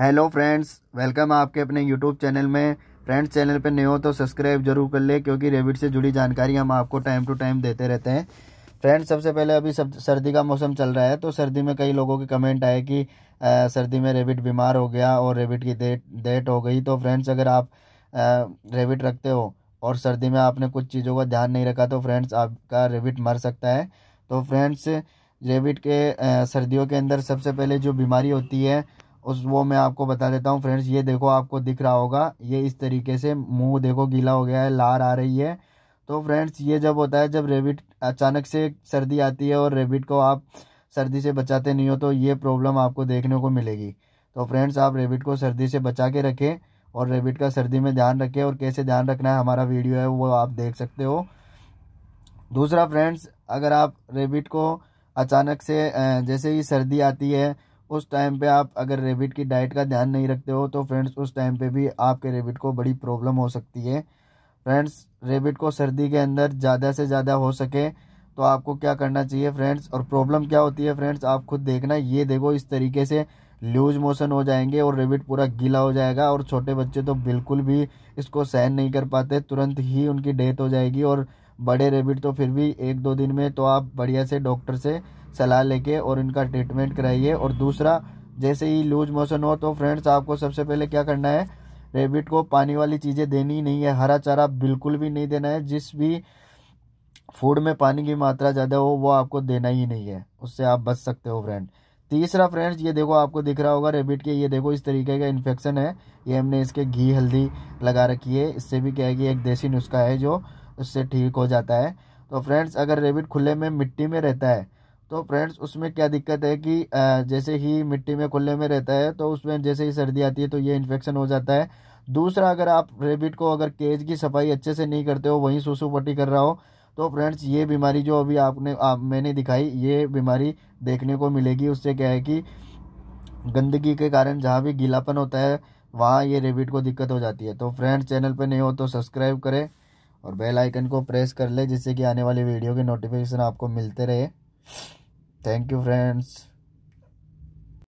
hello friends welcome आपके अपने YouTube channel में फ्रेंड्स चैनल पर नए हो तो सब्सक्राइब जरूर कर ले क्योंकि रेबिट से जुड़ी जानकारी हम आपको टाइम टू टाइम देते रहते हैं फ्रेंड्स सबसे पहले अभी सब सर्दी का मौसम चल रहा है तो सर्दी में कई लोगों के कमेंट आए कि आ, सर्दी में रेबिट बीमार हो गया और रेबिट की डेट डेट हो गई तो फ्रेंड्स अगर आप रेबिट रखते हो और सर्दी में आपने कुछ चीज़ों का ध्यान नहीं रखा तो फ्रेंड्स आपका रेबिट मर सकता है तो फ्रेंड्स रेबिट के सर्दियों के अंदर सबसे पहले जो बीमारी होती है उस वो मैं आपको बता देता हूँ फ्रेंड्स ये देखो आपको दिख रहा होगा ये इस तरीके से मुंह देखो गीला हो गया है लार आ रही है तो फ्रेंड्स ये जब होता है जब रेबिट अचानक से सर्दी आती है और रेबिट को आप सर्दी से बचाते नहीं हो तो ये प्रॉब्लम आपको देखने को मिलेगी तो फ्रेंड्स आप रेबिट को सर्दी से बचा के रखें और रेबिट का सर्दी में ध्यान रखें और कैसे ध्यान रखना है हमारा वीडियो है वो आप देख सकते हो दूसरा फ्रेंड्स अगर आप रेबिट को अचानक से जैसे ही सर्दी आती है उस टाइम पे आप अगर रेबिट की डाइट का ध्यान नहीं रखते हो तो फ्रेंड्स उस टाइम पे भी आपके रेबिट को बड़ी प्रॉब्लम हो सकती है फ्रेंड्स रेबिट को सर्दी के अंदर ज़्यादा से ज़्यादा हो सके तो आपको क्या करना चाहिए फ्रेंड्स और प्रॉब्लम क्या होती है फ्रेंड्स आप खुद देखना ये देखो इस तरीके से लूज मोशन हो जाएंगे और रेबिट पूरा गीला हो जाएगा और छोटे बच्चे तो बिल्कुल भी इसको सहन नहीं कर पाते तुरंत ही उनकी डेथ हो जाएगी और बड़े रेबिट तो फिर भी एक दो दिन में तो आप बढ़िया से डॉक्टर से सलाह लेके और इनका ट्रीटमेंट कराइए और दूसरा जैसे ही लूज मोशन हो तो फ्रेंड्स आपको सबसे पहले क्या करना है रेबिट को पानी वाली चीज़ें देनी ही नहीं है हरा चारा बिल्कुल भी नहीं देना है जिस भी फूड में पानी की मात्रा ज़्यादा हो वो आपको देना ही नहीं है उससे आप बच सकते हो फ्रेंड तीसरा फ्रेंड्स ये देखो आपको दिख रहा होगा रेबिट के ये देखो इस तरीके का इन्फेक्शन है ये हमने इसके घी हल्दी लगा रखी है इससे भी क्या है कि एक देसी नुस्खा है जो उससे ठीक हो जाता है तो फ्रेंड्स अगर रेबिट खुले में मिट्टी में रहता है तो फ्रेंड्स उसमें क्या दिक्कत है कि जैसे ही मिट्टी में खुले में रहता है तो उसमें जैसे ही सर्दी आती है तो ये इन्फेक्शन हो जाता है दूसरा अगर आप रेबिट को अगर केज की सफाई अच्छे से नहीं करते हो वहीं सूसू पट्टी कर रहा हो तो फ्रेंड्स ये बीमारी जो अभी आपने आप मैंने दिखाई ये बीमारी देखने को मिलेगी उससे क्या है कि गंदगी के कारण जहाँ भी गीलापन होता है वहाँ ये रेबिट को दिक्कत हो जाती है तो फ्रेंड्स चैनल पर नहीं हो तो सब्सक्राइब करें और बेल आइकन को प्रेस कर ले जिससे कि आने वाली वीडियो के नोटिफिकेशन आपको मिलते रहे thank you friends